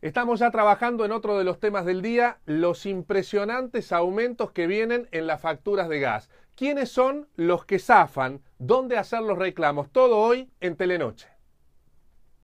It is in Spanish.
Estamos ya trabajando en otro de los temas del día, los impresionantes aumentos que vienen en las facturas de gas. ¿Quiénes son los que zafan? ¿Dónde hacer los reclamos? Todo hoy en Telenoche.